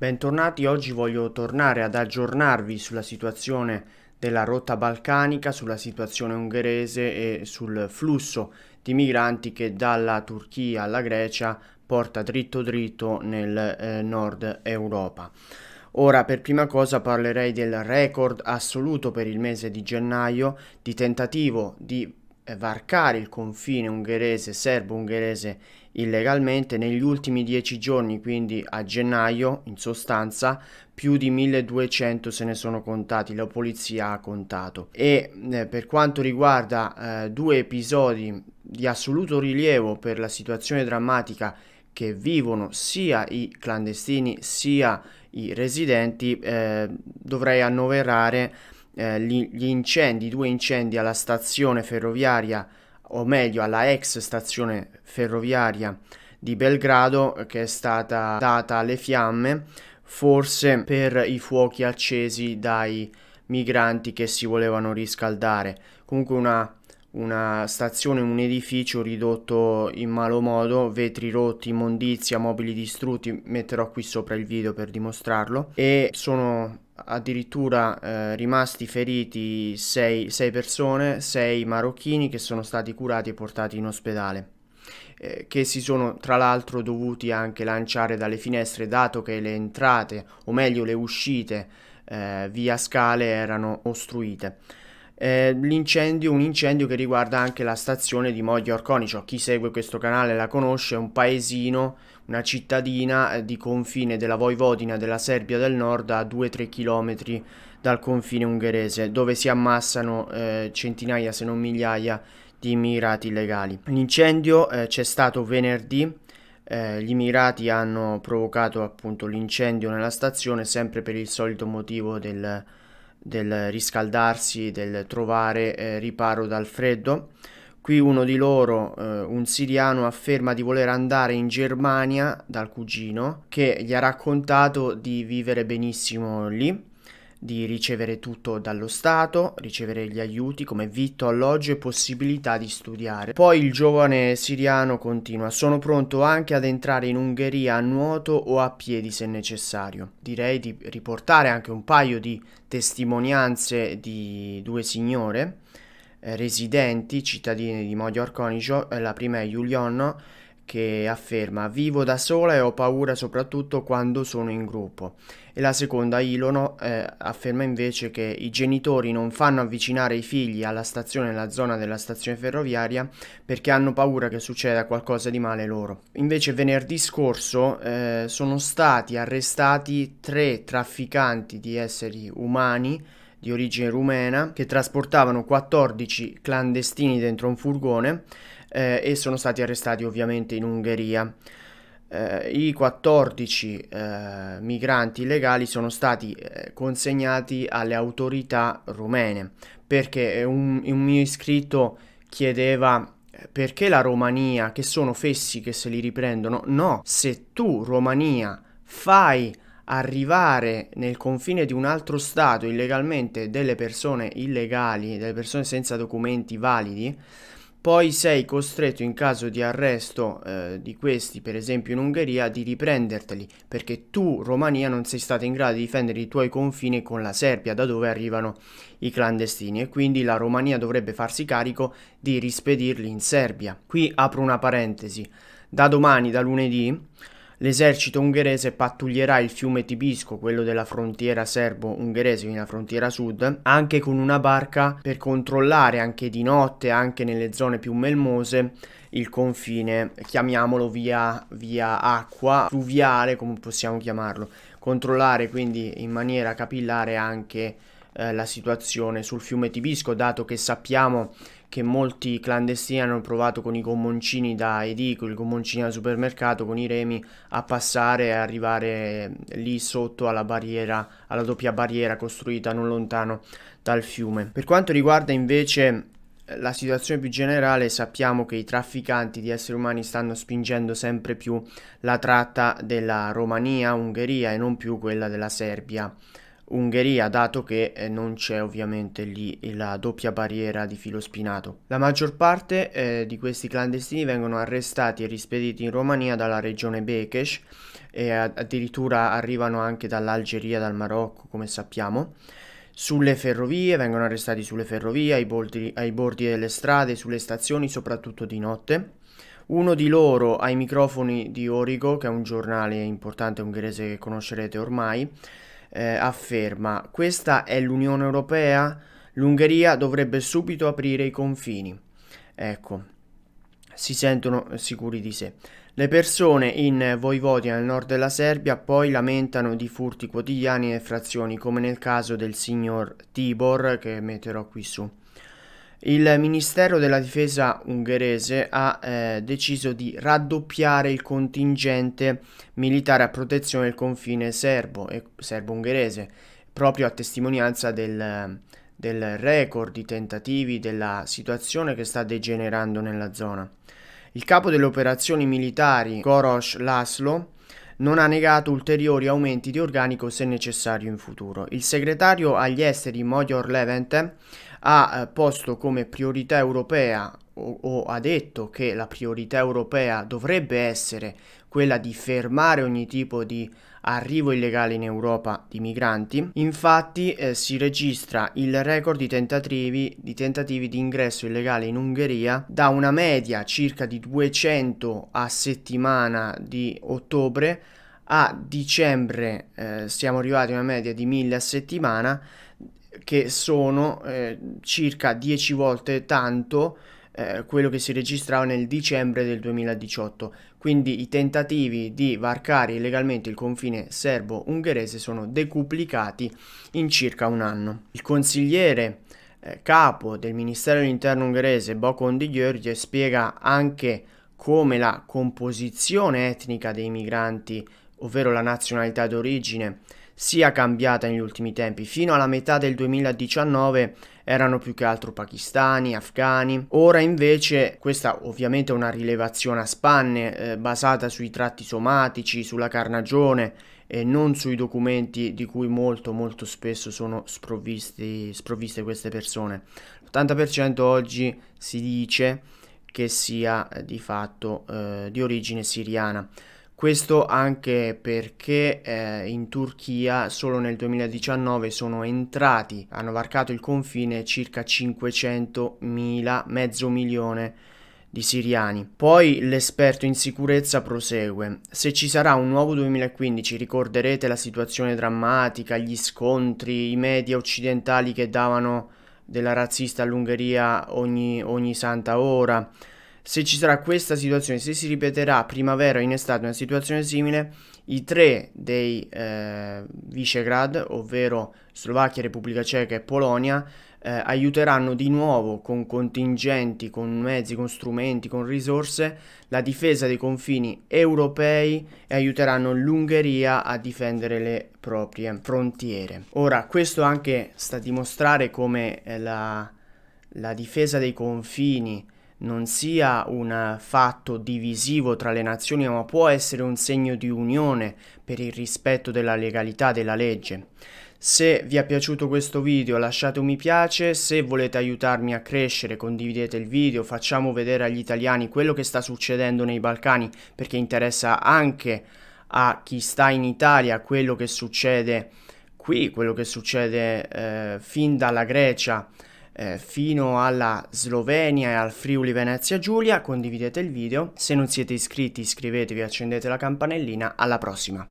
Bentornati, oggi voglio tornare ad aggiornarvi sulla situazione della rotta balcanica, sulla situazione ungherese e sul flusso di migranti che dalla Turchia alla Grecia porta dritto dritto nel eh, nord Europa. Ora per prima cosa parlerei del record assoluto per il mese di gennaio di tentativo di eh, varcare il confine ungherese, serbo-ungherese illegalmente negli ultimi dieci giorni, quindi a gennaio in sostanza, più di 1200 se ne sono contati, la polizia ha contato. E eh, per quanto riguarda eh, due episodi di assoluto rilievo per la situazione drammatica che vivono sia i clandestini sia i residenti, eh, dovrei annoverare eh, gli, gli incendi, due incendi alla stazione ferroviaria, o meglio alla ex stazione ferroviaria di Belgrado che è stata data alle fiamme, forse per i fuochi accesi dai migranti che si volevano riscaldare. Comunque una una stazione, un edificio ridotto in malo modo, vetri rotti, immondizia, mobili distrutti, metterò qui sopra il video per dimostrarlo e sono addirittura eh, rimasti feriti 6 persone, 6 marocchini che sono stati curati e portati in ospedale eh, che si sono tra l'altro dovuti anche lanciare dalle finestre dato che le entrate o meglio le uscite eh, via scale erano ostruite eh, l'incendio, un incendio che riguarda anche la stazione di Moglio Orconicio. Chi segue questo canale la conosce, è un paesino, una cittadina eh, di confine della Voivodina della Serbia del Nord a 2-3 km dal confine ungherese, dove si ammassano eh, centinaia se non migliaia di immigrati illegali. L'incendio eh, c'è stato venerdì eh, gli immigrati hanno provocato appunto l'incendio nella stazione sempre per il solito motivo del, del riscaldarsi, del trovare eh, riparo dal freddo. Qui uno di loro, eh, un siriano, afferma di voler andare in Germania dal cugino che gli ha raccontato di vivere benissimo lì di ricevere tutto dallo Stato, ricevere gli aiuti come vitto, alloggio e possibilità di studiare. Poi il giovane siriano continua, sono pronto anche ad entrare in Ungheria a nuoto o a piedi se necessario. Direi di riportare anche un paio di testimonianze di due signore eh, residenti, cittadine di Modio Arconicio, eh, la prima è Julion che afferma vivo da sola e ho paura soprattutto quando sono in gruppo. E la seconda, Ilono, eh, afferma invece che i genitori non fanno avvicinare i figli alla stazione, alla zona della stazione ferroviaria, perché hanno paura che succeda qualcosa di male loro. Invece venerdì scorso eh, sono stati arrestati tre trafficanti di esseri umani di origine rumena che trasportavano 14 clandestini dentro un furgone eh, e sono stati arrestati ovviamente in Ungheria. Eh, I 14 eh, migranti illegali sono stati eh, consegnati alle autorità rumene perché eh, un, un mio iscritto chiedeva eh, perché la Romania, che sono fessi che se li riprendono, no, se tu Romania fai arrivare nel confine di un altro stato illegalmente delle persone illegali, delle persone senza documenti validi, poi sei costretto in caso di arresto eh, di questi, per esempio in Ungheria, di riprenderteli, perché tu, Romania, non sei stata in grado di difendere i tuoi confini con la Serbia, da dove arrivano i clandestini, e quindi la Romania dovrebbe farsi carico di rispedirli in Serbia. Qui apro una parentesi. Da domani, da lunedì, L'esercito ungherese pattuglierà il fiume Tibisco, quello della frontiera serbo-ungherese, quindi la frontiera sud, anche con una barca per controllare anche di notte, anche nelle zone più melmose, il confine, chiamiamolo via, via acqua, fluviale come possiamo chiamarlo, controllare quindi in maniera capillare anche eh, la situazione sul fiume Tibisco, dato che sappiamo che che molti clandestini hanno provato con i gommoncini da edicolo, i gommoncini da supermercato, con i remi a passare e arrivare eh, lì sotto alla barriera, alla doppia barriera costruita non lontano dal fiume. Per quanto riguarda invece eh, la situazione più generale sappiamo che i trafficanti di esseri umani stanno spingendo sempre più la tratta della Romania, Ungheria e non più quella della Serbia. Ungheria, dato che eh, non c'è ovviamente lì la doppia barriera di filo spinato. La maggior parte eh, di questi clandestini vengono arrestati e rispediti in Romania dalla regione Bekes e addirittura arrivano anche dall'Algeria, dal Marocco, come sappiamo. Sulle ferrovie, vengono arrestati sulle ferrovie, ai bordi, ai bordi delle strade, sulle stazioni, soprattutto di notte. Uno di loro ai microfoni di Origo, che è un giornale importante ungherese che conoscerete ormai, eh, afferma questa è l'Unione Europea, l'Ungheria dovrebbe subito aprire i confini. Ecco, si sentono sicuri di sé. Le persone in Voivodina nel nord della Serbia poi lamentano di furti quotidiani e frazioni come nel caso del signor Tibor che metterò qui su. Il Ministero della Difesa ungherese ha eh, deciso di raddoppiare il contingente militare a protezione del confine serbo e serbo-ungherese, proprio a testimonianza del, del record di tentativi della situazione che sta degenerando nella zona. Il capo delle operazioni militari, Goros Laszlo, non ha negato ulteriori aumenti di organico se necessario in futuro. Il segretario agli esteri Modior Levente ha eh, posto come priorità europea o, o ha detto che la priorità europea dovrebbe essere quella di fermare ogni tipo di arrivo illegale in Europa di migranti. Infatti eh, si registra il record di tentativi, di tentativi, di ingresso illegale in Ungheria da una media circa di 200 a settimana di ottobre a dicembre eh, siamo arrivati a una media di 1000 a settimana che sono eh, circa 10 volte tanto eh, quello che si registrava nel dicembre del 2018. Quindi i tentativi di varcare illegalmente il confine serbo-ungherese sono decuplicati in circa un anno. Il consigliere eh, capo del Ministero dell'Interno ungherese Bokon Di Gheorghe spiega anche come la composizione etnica dei migranti, ovvero la nazionalità d'origine, sia cambiata negli ultimi tempi. Fino alla metà del 2019 erano più che altro pakistani, afghani. Ora invece, questa ovviamente è una rilevazione a spanne eh, basata sui tratti somatici, sulla carnagione e non sui documenti di cui molto molto spesso sono sprovviste queste persone. L'80% oggi si dice che sia eh, di fatto eh, di origine siriana. Questo anche perché eh, in Turchia solo nel 2019 sono entrati, hanno varcato il confine circa 500.000, mezzo milione di siriani. Poi l'esperto in sicurezza prosegue. Se ci sarà un nuovo 2015 ricorderete la situazione drammatica, gli scontri, i media occidentali che davano della razzista all'Ungheria ogni, ogni santa ora se ci sarà questa situazione, se si ripeterà primavera o in estate una situazione simile, i tre dei eh, Visegrad, ovvero Slovacchia, Repubblica Ceca e Polonia, eh, aiuteranno di nuovo con contingenti, con mezzi, con strumenti, con risorse la difesa dei confini europei e aiuteranno l'Ungheria a difendere le proprie frontiere. Ora, questo anche sta a dimostrare come eh, la, la difesa dei confini non sia un fatto divisivo tra le nazioni, ma può essere un segno di unione per il rispetto della legalità della legge. Se vi è piaciuto questo video lasciate un mi piace, se volete aiutarmi a crescere condividete il video, facciamo vedere agli italiani quello che sta succedendo nei Balcani perché interessa anche a chi sta in Italia quello che succede qui, quello che succede eh, fin dalla Grecia eh, fino alla Slovenia e al Friuli Venezia Giulia, condividete il video, se non siete iscritti iscrivetevi, accendete la campanellina, alla prossima!